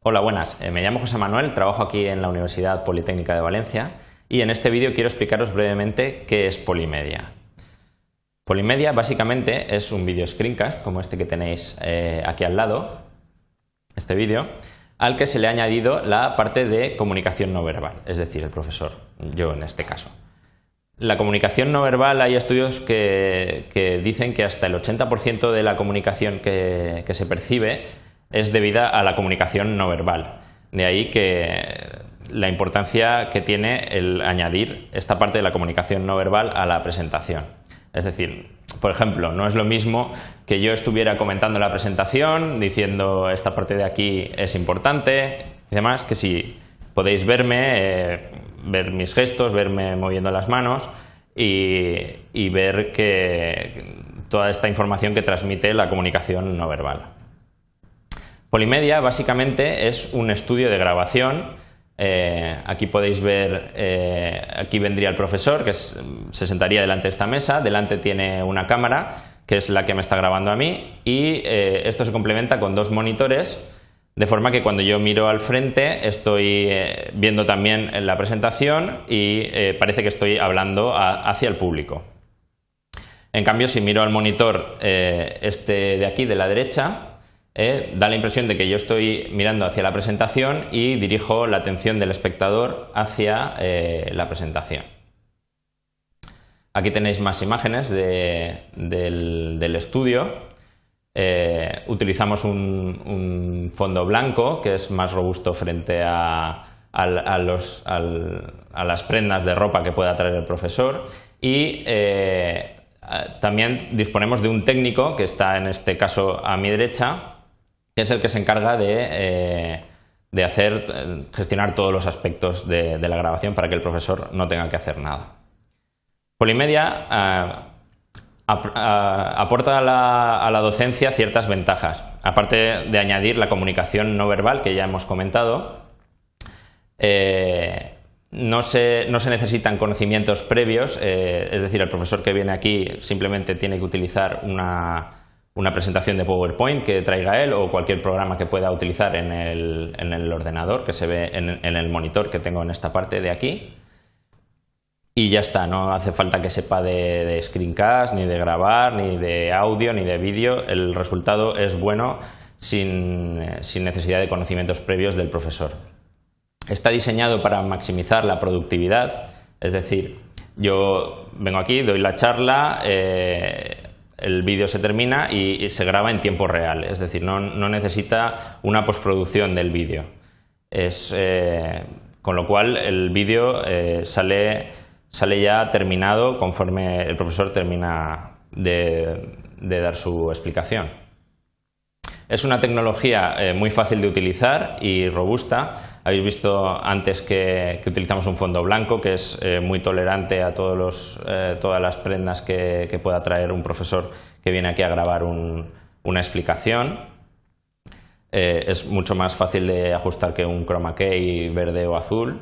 Hola, buenas. Eh, me llamo José Manuel, trabajo aquí en la Universidad Politécnica de Valencia y en este vídeo quiero explicaros brevemente qué es Polimedia. Polimedia básicamente es un vídeo screencast como este que tenéis eh, aquí al lado, este vídeo, al que se le ha añadido la parte de comunicación no verbal, es decir, el profesor, yo en este caso. La comunicación no verbal hay estudios que, dicen que hasta el 80% de la comunicación que se percibe es debida a la comunicación no verbal. De ahí que la importancia que tiene el añadir esta parte de la comunicación no verbal a la presentación. Es decir, por ejemplo, no es lo mismo que yo estuviera comentando la presentación, diciendo esta parte de aquí es importante y demás, que si podéis verme, eh, ver mis gestos, verme moviendo las manos y, y ver que toda esta información que transmite la comunicación no verbal. Polimedia básicamente es un estudio de grabación. Eh, aquí podéis ver, eh, aquí vendría el profesor que se sentaría delante de esta mesa, delante tiene una cámara que es la que me está grabando a mí y eh, esto se complementa con dos monitores de forma que cuando yo miro al frente estoy viendo también la presentación y parece que estoy hablando hacia el público. En cambio, si miro al monitor este de aquí de la derecha, eh, da la impresión de que yo estoy mirando hacia la presentación y dirijo la atención del espectador hacia eh, la presentación. Aquí tenéis más imágenes del, estudio. Eh, utilizamos un, fondo blanco que es más robusto frente a, a las prendas de ropa que pueda traer el profesor y también disponemos de un técnico que está en este caso a mi derecha que es el que se encarga de, eh, hacer, eh, gestionar todos los aspectos de, la grabación para que el profesor no tenga que hacer nada. Polimedia eh, aporta a la, docencia ciertas ventajas, aparte de añadir la comunicación no verbal que ya hemos comentado. no se, no se, necesitan conocimientos previos, es decir, el profesor que viene aquí simplemente tiene que utilizar una, una presentación de PowerPoint que traiga él o cualquier programa que pueda utilizar en el, ordenador que se ve en, el monitor que tengo en esta parte de aquí. Y ya está, no hace falta que sepa de, screencast, ni de grabar, ni de audio, ni de vídeo. El resultado es bueno sin, necesidad de conocimientos previos del profesor. Está diseñado para maximizar la productividad, es decir, yo vengo aquí, doy la charla, eh, el vídeo se termina y, se graba en tiempo real, es decir, no, necesita una postproducción del vídeo. Eh, con lo cual el vídeo eh, sale, sale ya terminado conforme el profesor termina de, dar su explicación. Es una tecnología eh, muy fácil de utilizar y robusta habéis visto antes que, utilizamos un fondo blanco que es eh, muy tolerante a eh, todas las prendas que, pueda traer un profesor que viene aquí a grabar una explicación. Eh, es mucho más fácil de ajustar que un chroma key verde o azul.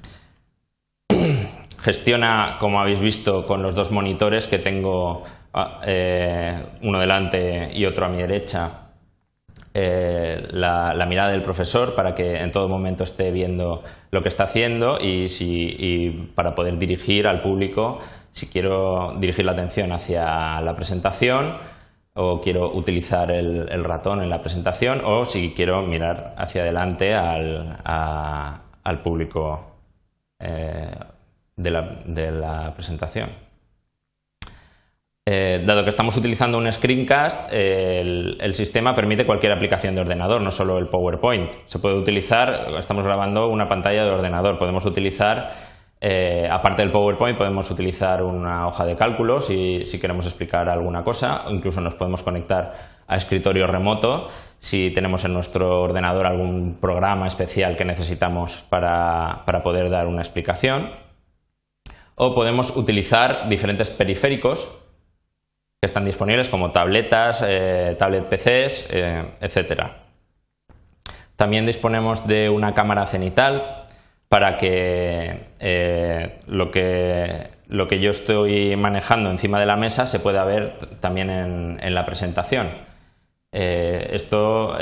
Gestiona, como habéis visto, con los dos monitores que tengo ah, uno delante y otro a mi derecha eh, la, mirada del profesor para que en todo momento esté viendo lo que está haciendo y, para poder dirigir al público si quiero dirigir la atención hacia la presentación o quiero utilizar el, ratón en la presentación o si quiero mirar hacia adelante al, público eh, de la presentación. Eh, dado que estamos utilizando un screencast, eh, el, sistema permite cualquier aplicación de ordenador, no solo el PowerPoint. Se puede utilizar, estamos grabando una pantalla de ordenador, podemos utilizar, eh, aparte del PowerPoint, podemos utilizar una hoja de cálculo si, si queremos explicar alguna cosa, incluso nos podemos conectar a escritorio remoto si tenemos en nuestro ordenador algún programa especial que necesitamos para poder dar una explicación. O podemos utilizar diferentes periféricos están disponibles como tabletas, eh, tablet PCs, etc. Eh, también disponemos de una cámara cenital para que, eh, lo que lo que yo estoy manejando encima de la mesa se pueda ver también en, la presentación. esto,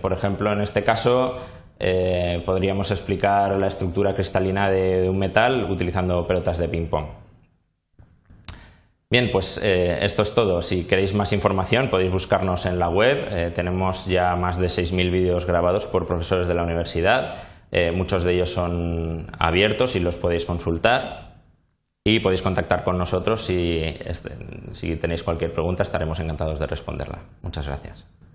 por ejemplo, en este caso podríamos explicar la estructura cristalina de un metal utilizando pelotas de ping-pong. Bien, pues eh, esto es todo. Si queréis más información podéis buscarnos en la web. Eh, tenemos ya más de 6.000 vídeos grabados por profesores de la universidad. Eh, muchos de ellos son abiertos y los podéis consultar. Y podéis contactar con nosotros si este, tenéis cualquier pregunta, estaremos encantados de responderla. Muchas gracias.